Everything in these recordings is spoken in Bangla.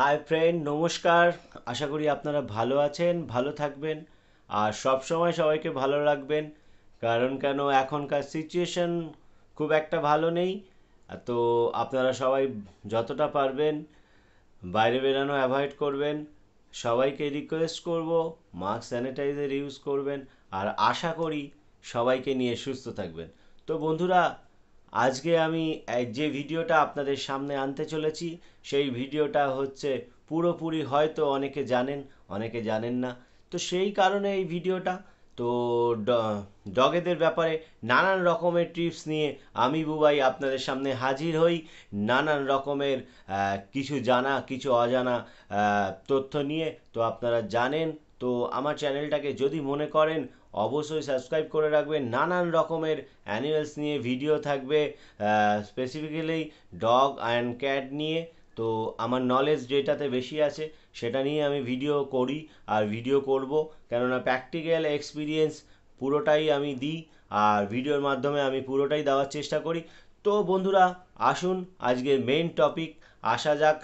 হাই ফ্রেন্ড নমস্কার আশা করি আপনারা ভালো আছেন ভালো থাকবেন আর সব সময় সবাইকে ভালো রাখবেন কারণ কেন এখনকার সিচুয়েশন খুব একটা ভালো নেই তো আপনারা সবাই যতটা পারবেন বাইরে বেরানো অ্যাভয়েড করবেন সবাইকে রিকোয়েস্ট করব মাস্ক স্যানিটাইজার ইউজ করবেন আর আশা করি সবাইকে নিয়ে সুস্থ থাকবেন তো বন্ধুরা আজকে আমি যে ভিডিওটা আপনাদের সামনে আনতে চলেছি সেই ভিডিওটা হচ্ছে পুরোপুরি হয়তো অনেকে জানেন অনেকে জানেন না তো সেই কারণে এই ভিডিওটা তো ডগেদের ব্যাপারে নানান রকমের টিপস নিয়ে আমি বুবাই আপনাদের সামনে হাজির হই নানান রকমের কিছু জানা কিছু অজানা তথ্য নিয়ে তো আপনারা জানেন তো আমার চ্যানেলটাকে যদি মনে করেন অবশ্যই সাবস্ক্রাইব করে রাখবেন নানান রকমের অ্যানিমেলস নিয়ে ভিডিও থাকবে স্পেসিফিক্যালি ডগ অ্যান্ড ক্যাট নিয়ে তো আমার নলেজ যেটাতে বেশি আছে সেটা নিয়ে আমি ভিডিও করি আর ভিডিও করব কেননা প্র্যাকটিক্যাল এক্সপিরিয়েন্স পুরোটাই আমি দিই আর ভিডিওর মাধ্যমে আমি পুরোটাই দেওয়ার চেষ্টা করি তো বন্ধুরা আসুন আজকের মেন টপিক আসা যাক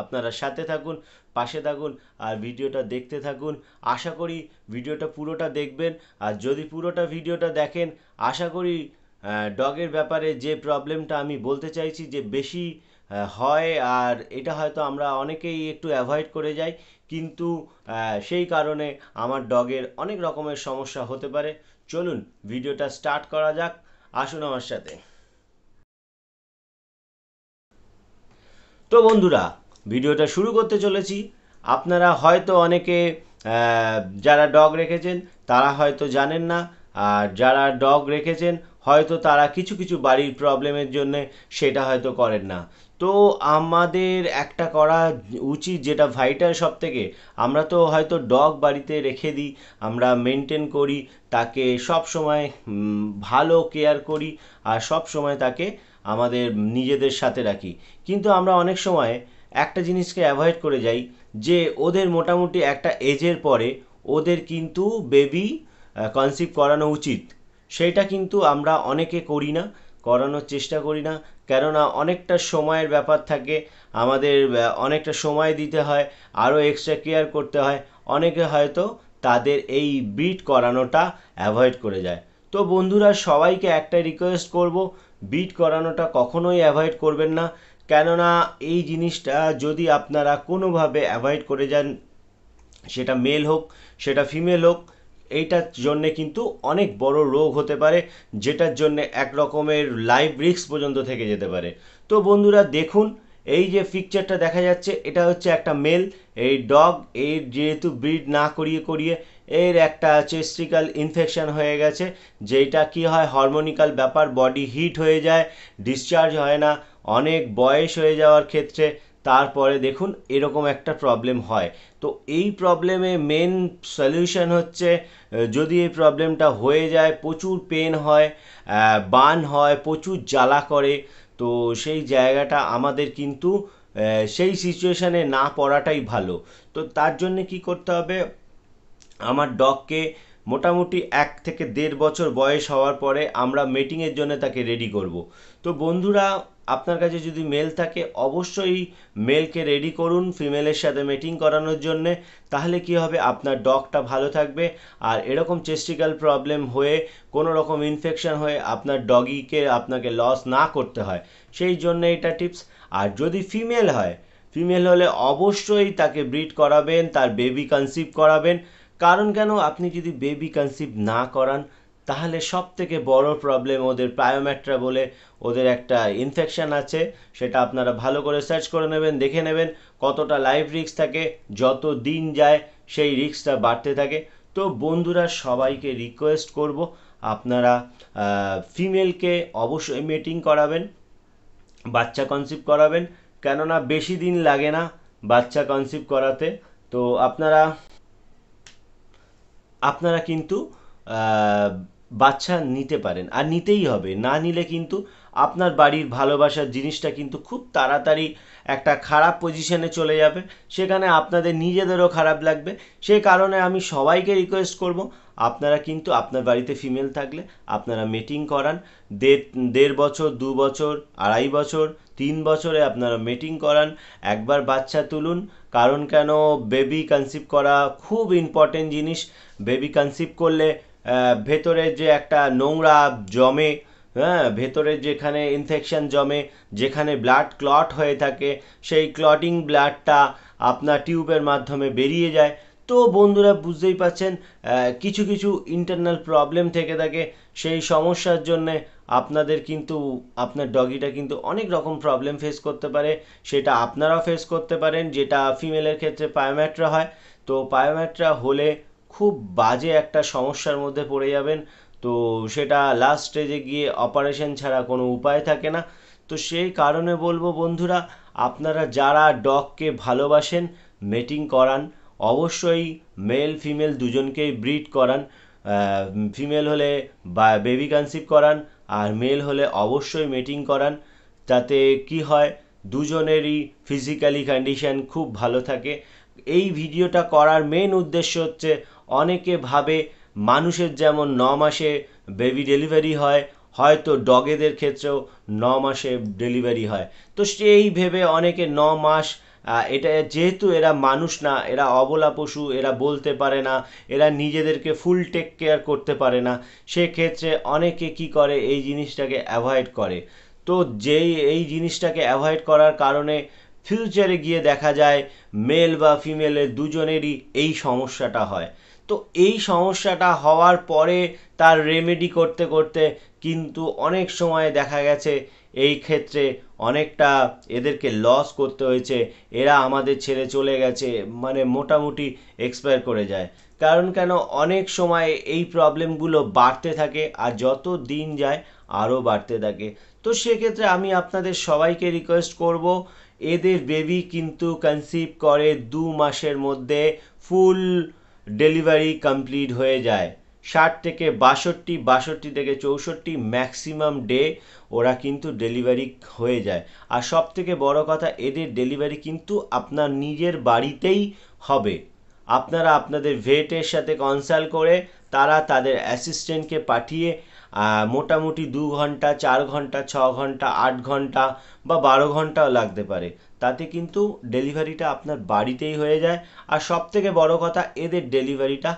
আপনারা সাথে থাকুন পাশে থাকুন আর ভিডিওটা দেখতে থাকুন আশা করি ভিডিওটা পুরোটা দেখবেন আর যদি পুরোটা ভিডিওটা দেখেন আশা করি ডগের ব্যাপারে যে প্রবলেমটা আমি বলতে চাইছি যে বেশি হয় আর এটা হয়তো আমরা অনেকেই একটু অ্যাভয়েড করে যাই কিন্তু সেই কারণে আমার ডগের অনেক রকমের সমস্যা হতে পারে চলুন ভিডিওটা স্টার্ট করা যাক আসুন আমার সাথে তো বন্ধুরা ভিডিওটা শুরু করতে চলেছি আপনারা হয়তো অনেকে যারা ডগ রেখেছেন তারা হয়তো জানেন না আর যারা ডগ রেখেছেন হয়তো তারা কিছু কিছু বাড়ির প্রবলেমের জন্য সেটা হয়তো করেন না তো আমাদের একটা করা উচিত যেটা ভাইটার সব থেকে আমরা তো হয়তো ডগ বাড়িতে রেখে দিই আমরা মেনটেন করি তাকে সব সময় ভালো কেয়ার করি আর সব সময় তাকে আমাদের নিজেদের সাথে রাখি কিন্তু আমরা অনেক সময় একটা জিনিসকে অ্যাভয়েড করে যাই যে ওদের মোটামুটি একটা এজের পরে ওদের কিন্তু বেবি কনসিভ করানো উচিত সেটা কিন্তু আমরা অনেকে করি না করানোর চেষ্টা করি না কেননা অনেকটা সময়ের ব্যাপার থাকে আমাদের অনেকটা সময় দিতে হয় আরও এক্সট্রা কেয়ার করতে হয় অনেকে হয়তো তাদের এই বিট করানোটা অ্যাভয়েড করে যায় তো বন্ধুরা সবাইকে একটা রিকোয়েস্ট করব বিট করানোটা কখনোই অ্যাভয়েড করবেন না কেননা এই জিনিসটা যদি আপনারা কোনোভাবে অ্যাভয়েড করে যান সেটা মেল হোক সেটা ফিমেল হোক এইটার জন্যে কিন্তু অনেক বড় রোগ হতে পারে যেটার জন্যে এক রকমের লাইভ রিক্স পর্যন্ত থেকে যেতে পারে তো বন্ধুরা দেখুন এই যে পিকচারটা দেখা যাচ্ছে এটা হচ্ছে একটা মেল এই ডগ এর যেহেতু ব্রিড না করিয়ে করিয়ে এর একটা চেস্ট্রিক্যাল ইনফেকশান হয়ে গেছে যেটা কি হয় হরমোনিক্যাল ব্যাপার বডি হিট হয়ে যায় ডিসচার্জ হয় না অনেক বয়স হয়ে যাওয়ার ক্ষেত্রে তারপরে দেখুন এরকম একটা প্রবলেম হয় তো এই প্রবলেমে মেন সলিউশন হচ্ছে যদি এই প্রবলেমটা হয়ে যায় প্রচুর পেন হয় বান হয় প্রচুর জ্বালা করে তো সেই জায়গাটা আমাদের কিন্তু সেই সিচুয়েশানে না পড়াটাই ভালো তো তার জন্য কি করতে হবে আমার ডগকে মোটামুটি এক থেকে দেড় বছর বয়স হওয়ার পরে আমরা মিটিংয়ের জন্য তাকে রেডি করব তো বন্ধুরা আপনার কাছে যদি মেল থাকে অবশ্যই মেলকে রেডি করুন ফিমেলের সাথে মিটিং করানোর জন্যে তাহলে কি হবে আপনার ডগটা ভালো থাকবে আর এরকম চেস্টিক্যাল প্রবলেম হয়ে কোনো রকম ইনফেকশন হয়ে আপনার ডগিকে আপনাকে লস না করতে হয় সেই জন্য এটা টিপস আর যদি ফিমেল হয় ফিমেল হলে অবশ্যই তাকে ব্রিড করাবেন তার বেবি কনসিভ করাবেন কারণ কেন আপনি যদি বেবি কনসিভ না করান তাহলে সব থেকে বড় প্রবলেম ওদের পায়োমেট্রা বলে ওদের একটা ইনফেকশান আছে সেটা আপনারা ভালো করে সার্চ করে নেবেন দেখে নেবেন কতটা লাইফ রিক্স থাকে যত দিন যায় সেই রিক্সটা বাড়তে থাকে তো বন্ধুরা সবাইকে রিকোয়েস্ট করব আপনারা ফিমেলকে অবশ্যই মেটিং করাবেন বাচ্চা কনসিভ করাবেন কেননা বেশি দিন লাগে না বাচ্চা কনসিভ করাতে তো আপনারা আপনারা কিন্তু বাচ্চা নিতে পারেন আর নিতেই হবে না নিলে কিন্তু আপনার বাড়ির ভালোবাসার জিনিসটা কিন্তু খুব তাড়াতাড়ি একটা খারাপ পজিশনে চলে যাবে সেখানে আপনাদের নিজেদেরও খারাপ লাগবে সেই কারণে আমি সবাইকে রিকোয়েস্ট করব আপনারা কিন্তু আপনার বাড়িতে ফিমেল থাকলে আপনারা মিটিং করান দেড় বছর দু বছর আড়াই বছর তিন বছরে আপনারা মিটিং করান একবার বাচ্চা তুলুন কারণ কেন বেবি কনসিভ করা খুব ইম্পর্টেন্ট জিনিস বেবি কনসিভ করলে ভেতরে যে একটা নোংরা জমে হ্যাঁ ভেতরে যেখানে ইনফেকশান জমে যেখানে ব্লাড ক্লট হয়ে থাকে সেই ক্লটিং ব্লাডটা আপনার টিউবের মাধ্যমে বেরিয়ে যায় তো বন্ধুরা বুঝতেই পাচ্ছেন কিছু কিছু ইন্টারনাল প্রবলেম থেকে থাকে সেই সমস্যার জন্যে আপনাদের কিন্তু আপনার ডগিটা কিন্তু অনেক রকম প্রবলেম ফেস করতে পারে সেটা আপনারা ফেস করতে পারেন যেটা ফিমেলের ক্ষেত্রে পায়োম্যাট্রা হয় তো পায়োম্যাট্রা হলে খুব বাজে একটা সমস্যার মধ্যে পড়ে যাবেন তো সেটা লাস্ট স্টেজে গিয়ে অপারেশন ছাড়া কোনো উপায় থাকে না তো সেই কারণে বলবো বন্ধুরা আপনারা যারা ডগকে ভালোবাসেন মেটিং করান অবশ্যই মেল ফিমেল দুজনকেই ব্রিড করান ফিমেল হলে বা বেবি কনসিভ করান আর মেল হলে অবশ্যই মেটিং করান তাতে কি হয় দুজনেরই ফিজিক্যালি কন্ডিশন খুব ভালো থাকে এই ভিডিওটা করার মেন উদ্দেশ্য হচ্ছে অনেকে ভাবে মানুষের যেমন ন মাসে বেবি ডেলিভারি হয় হয়তো ডগেদের ক্ষেত্রেও ন মাসে ডেলিভারি হয় তো সেই ভেবে অনেকে ন মাস এটা যেহেতু এরা মানুষ না এরা অবলা পশু এরা বলতে পারে না এরা নিজেদেরকে ফুল টেক কেয়ার করতে পারে না সেক্ষেত্রে অনেকে কি করে এই জিনিসটাকে অ্যাভয়েড করে তো যেই এই জিনিসটাকে অ্যাভয়েড করার কারণে ফিউচারে গিয়ে দেখা যায় মেল বা ফিমেলের দুজনেরই এই সমস্যাটা হয় তো এই সমস্যাটা হওয়ার পরে তার রেমেডি করতে করতে কিন্তু অনেক সময় দেখা গেছে এই ক্ষেত্রে অনেকটা এদেরকে লস করতে হয়েছে এরা আমাদের ছেড়ে চলে গেছে মানে মোটামুটি এক্সপায়ার করে যায় কারণ কেন অনেক সময় এই প্রবলেমগুলো বাড়তে থাকে আর যত দিন যায় আরও বাড়তে থাকে তো সেক্ষেত্রে আমি আপনাদের সবাইকে রিকোয়েস্ট করব এদের বেবি কিন্তু কনসিভ করে দু মাসের মধ্যে ফুল ডেলিভারি কমপ্লিট হয়ে যায় ষাট থেকে বাষট্টি বাষট্টি থেকে চৌষট্টি ম্যাক্সিমাম ডে ওরা কিন্তু ডেলিভারি হয়ে যায় আর সব থেকে বড় কথা এদের ডেলিভারি কিন্তু আপনার নিজের বাড়িতেই হবে আপনারা আপনাদের ভেটের সাথে কনসাল্ট করে তারা তাদের অ্যাসিস্ট্যান্টকে পাঠিয়ে মোটামুটি দু ঘন্টা চার ঘন্টা ছ ঘন্টা আট ঘন্টা বা বারো ঘন্টাও লাগতে পারে তাতে কিন্তু ডেলিভারিটা আপনার বাড়িতেই হয়ে যায় আর সব থেকে বড়ো কথা এদের ডেলিভারিটা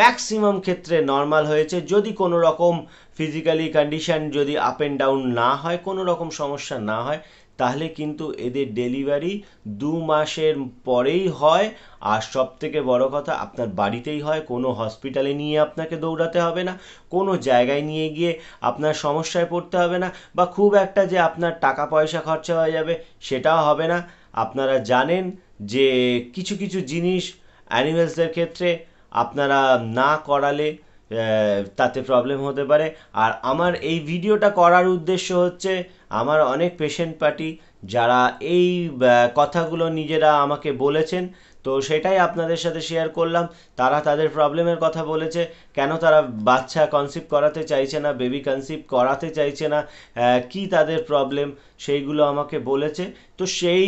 ম্যাক্সিমাম ক্ষেত্রে নর্মাল হয়েছে যদি কোনো রকম ফিজিক্যালি কন্ডিশান যদি আপ অ্যান্ড ডাউন না হয় কোনো রকম সমস্যা না হয় তাহলে কিন্তু এদের ডেলিভারি দু মাসের পরেই হয় আর সব থেকে বড়ো কথা আপনার বাড়িতেই হয় কোনো হসপিটালে নিয়ে আপনাকে দৌড়াতে হবে না কোনো জায়গায় নিয়ে গিয়ে আপনার সমস্যায় পড়তে হবে না বা খুব একটা যে আপনার টাকা পয়সা খরচা হয়ে যাবে সেটাও হবে না আপনারা জানেন যে কিছু কিছু জিনিস অ্যানিমেলসদের ক্ষেত্রে আপনারা না করালে তাতে প্রবলেম হতে পারে আর আমার এই ভিডিওটা করার উদ্দেশ্য হচ্ছে আমার অনেক পেশেন্ট পার্টি যারা এই কথাগুলো নিজেরা আমাকে বলেছেন তো সেটাই আপনাদের সাথে শেয়ার করলাম তারা তাদের প্রবলেমের কথা বলেছে কেন তারা বাচ্চা কনসিপ করাতে চাইছে না বেবি কনসিপ করাতে চাইছে না কি তাদের প্রবলেম সেইগুলো আমাকে বলেছে তো সেই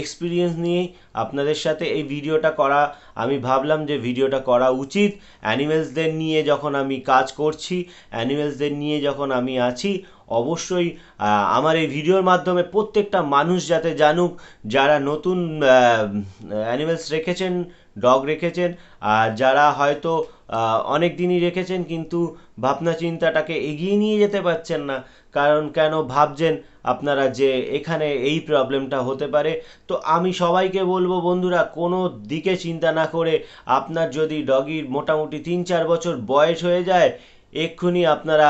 এক্সপিরিয়েন্স নিয়েই আপনাদের সাথে এই ভিডিওটা করা আমি ভাবলাম যে ভিডিওটা করা উচিত অ্যানিমেলসদের নিয়ে যখন আমি কাজ করছি অ্যানিমেলসদের নিয়ে যখন আমি আছি অবশ্যই আমার এই ভিডিওর মাধ্যমে প্রত্যেকটা মানুষ যাতে জানুক যারা নতুন অ্যানিমেলস রেখেছেন ডগ রেখেছেন আর যারা হয়তো অনেক দিনই রেখেছেন কিন্তু ভাবনা চিন্তাটাকে এগিয়ে নিয়ে যেতে পারছেন না কারণ কেন ভাবছেন আপনারা যে এখানে এই প্রবলেমটা হতে পারে তো আমি সবাইকে বলবো বন্ধুরা কোনো দিকে চিন্তা না করে আপনার যদি ডগির মোটামুটি তিন চার বছর বয়স হয়ে যায় এক্ষুনি আপনারা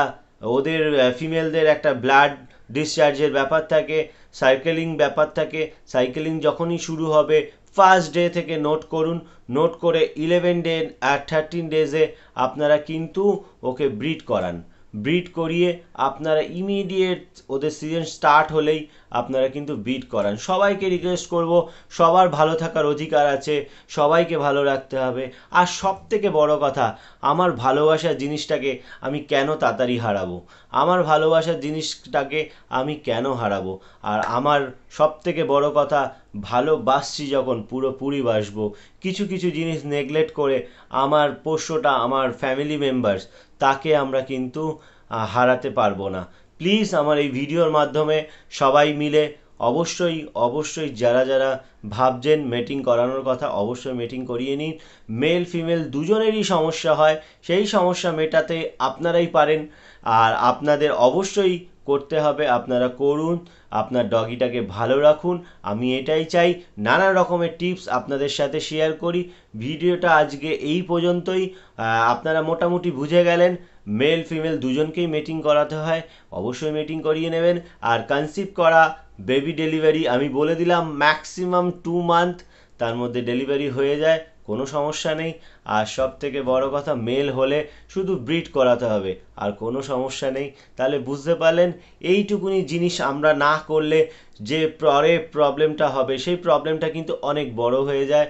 ওদের ফিমেলদের একটা ব্লাড ডিসচার্জের ব্যাপার থাকে সাইকেলিং ব্যাপার থাকে সাইকেলিং যখনই শুরু হবে ফার্স্ট ডে থেকে নোট করুন নোট করে ইলেভেন ডে আর থার্টিন ডেজে আপনারা কিন্তু ওকে ব্রিড করান ব্রিড করিয়ে আপনারা ইমিডিয়েট ওদের সিজন স্টার্ট হলেই আপনারা কিন্তু ব্রিড করান সবাইকে রিকোয়েস্ট করব সবার ভালো থাকার অধিকার আছে সবাইকে ভালো রাখতে হবে আর সব থেকে বড়ো কথা আমার ভালোবাসার জিনিসটাকে আমি কেন তাড়াতাড়ি হারাবো আমার ভালোবাসার জিনিসটাকে আমি কেন হারাবো আর আমার সব থেকে বড়ো কথা ভালোবাসছি যখন পুরোপুরি বাসবো কিছু কিছু জিনিস নেগলেক্ট করে আমার পোষ্যটা আমার ফ্যামিলি মেম্বার্স তাকে আমরা কিন্তু হারাতে পারবো না প্লিজ আমার এই ভিডিওর মাধ্যমে সবাই মিলে অবশ্যই অবশ্যই যারা যারা ভাবছেন মেটিং করানোর কথা অবশ্যই মেটিং করিয়ে নিন মেল ফিমেল দুজনেরই সমস্যা হয় সেই সমস্যা মেটাতে আপনারাই পারেন আর আপনাদের অবশ্যই করতে হবে আপনারা করুন আপনার ডগিটাকে ভালো রাখুন আমি এটাই চাই নানা রকমের টিপস আপনাদের সাথে শেয়ার করি ভিডিওটা আজকে এই পর্যন্তই আপনারা মোটামুটি বুঝে গেলেন মেল ফিমেল দুজনকেই মিটিং করাতে হয় অবশ্যই মিটিং করিয়ে নেবেন আর কনসিভ করা বেবি ডেলিভারি আমি বলে দিলাম ম্যাক্সিমাম টু মান্থ তার মধ্যে ডেলিভারি হয়ে যায় কোনো সমস্যা নেই আর সব থেকে বড় কথা মেল হলে শুধু ব্রিড করাতে হবে আর কোনো সমস্যা নেই তাহলে বুঝতে পারলেন এইটুকুনি জিনিস আমরা না করলে যে পরে প্রবলেমটা হবে সেই প্রবলেমটা কিন্তু অনেক বড় হয়ে যায়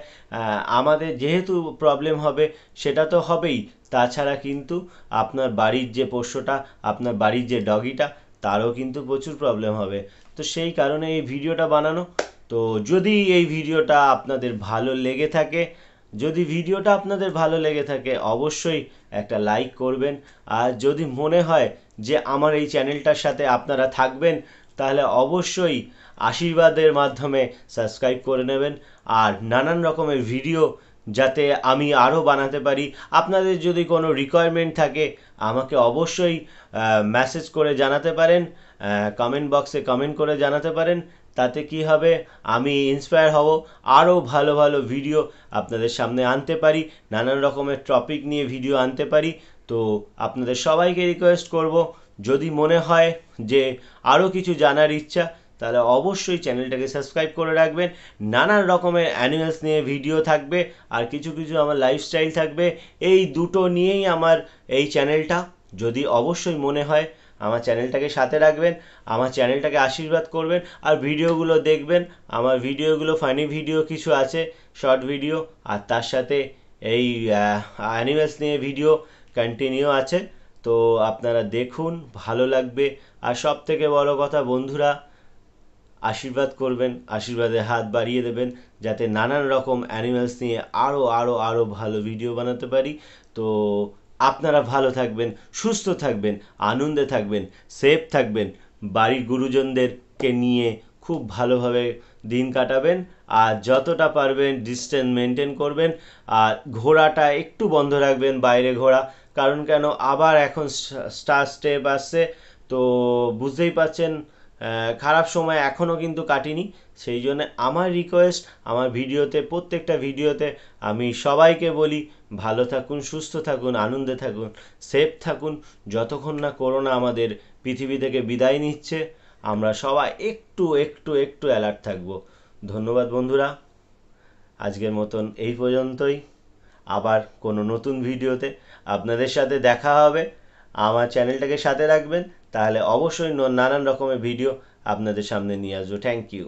আমাদের যেহেতু প্রবলেম হবে সেটা তো হবেই তাছাড়া কিন্তু আপনার বাড়ির যে পোষ্যটা আপনার বাড়ির যে ডগিটা তারও কিন্তু প্রচুর প্রবলেম হবে তো সেই কারণে এই ভিডিওটা বানানো তো যদি এই ভিডিওটা আপনাদের ভালো লেগে থাকে যদি ভিডিওটা আপনাদের ভালো লেগে থাকে অবশ্যই একটা লাইক করবেন আর যদি মনে হয় যে আমার এই চ্যানেলটার সাথে আপনারা থাকবেন তাহলে অবশ্যই আশীর্বাদের মাধ্যমে সাবস্ক্রাইব করে নেবেন আর নানান রকমের ভিডিও যাতে আমি আরও বানাতে পারি আপনাদের যদি কোনো রিকোয়ারমেন্ট থাকে আমাকে অবশ্যই মেসেজ করে জানাতে পারেন কমেন্ট বক্সে কমেন্ট করে জানাতে পারেন তাতে কি হবে আমি ইন্সপায়ার হব আরও ভালো ভালো ভিডিও আপনাদের সামনে আনতে পারি নানান রকমের টপিক নিয়ে ভিডিও আনতে পারি তো আপনাদের সবাইকে রিকোয়েস্ট করব যদি মনে হয় যে আরও কিছু জানার ইচ্ছা তাহলে অবশ্যই চ্যানেলটাকে সাবস্ক্রাইব করে রাখবেন নানান রকমের অ্যানিমেলস নিয়ে ভিডিও থাকবে আর কিছু কিছু আমার লাইফস্টাইল থাকবে এই দুটো নিয়েই আমার এই চ্যানেলটা যদি অবশ্যই মনে হয় আমার চ্যানেলটাকে সাথে রাখবেন আমার চ্যানেলটাকে আশীর্বাদ করবেন আর ভিডিওগুলো দেখবেন আমার ভিডিওগুলো ফানি ভিডিও কিছু আছে শর্ট ভিডিও আর তার সাথে এই অ্যানিমেলস নিয়ে ভিডিও কন্টিনিউ আছে তো আপনারা দেখুন ভালো লাগবে আর সব থেকে বড় কথা বন্ধুরা আশীর্বাদ করবেন আশীর্বাদে হাত বাড়িয়ে দেবেন যাতে নানান রকম অ্যানিমেলস নিয়ে আরও আরও আরও ভালো ভিডিও বানাতে পারি তো আপনারা ভালো থাকবেন সুস্থ থাকবেন আনন্দে থাকবেন সেফ থাকবেন বাড়ির গুরুজনদেরকে নিয়ে খুব ভালোভাবে দিন কাটাবেন আর যতটা পারবেন ডিস্টেন্স মেনটেন করবেন আর ঘোরাটা একটু বন্ধ রাখবেন বাইরে ঘোরা কারণ কেন আবার এখন স্টার স্টেপ আসছে তো বুঝতেই পারছেন খারাপ সময় এখনও কিন্তু কাটিনি সেই জন্যে আমার রিকোয়েস্ট আমার ভিডিওতে প্রত্যেকটা ভিডিওতে আমি সবাইকে বলি ভালো থাকুন সুস্থ থাকুন আনন্দে থাকুন সেফ থাকুন যতক্ষণ না করোনা আমাদের পৃথিবী থেকে বিদায় নিচ্ছে আমরা সবাই একটু একটু একটু অ্যালার্ট থাকব ধন্যবাদ বন্ধুরা আজকের মতন এই পর্যন্তই আবার কোনো নতুন ভিডিওতে আপনাদের সাথে দেখা হবে আমার চ্যানেলটাকে সাথে রাখবেন তাহলে অবশ্যই নানান রকমের ভিডিও আপনাদের সামনে নিয়ে আসবো থ্যাংক ইউ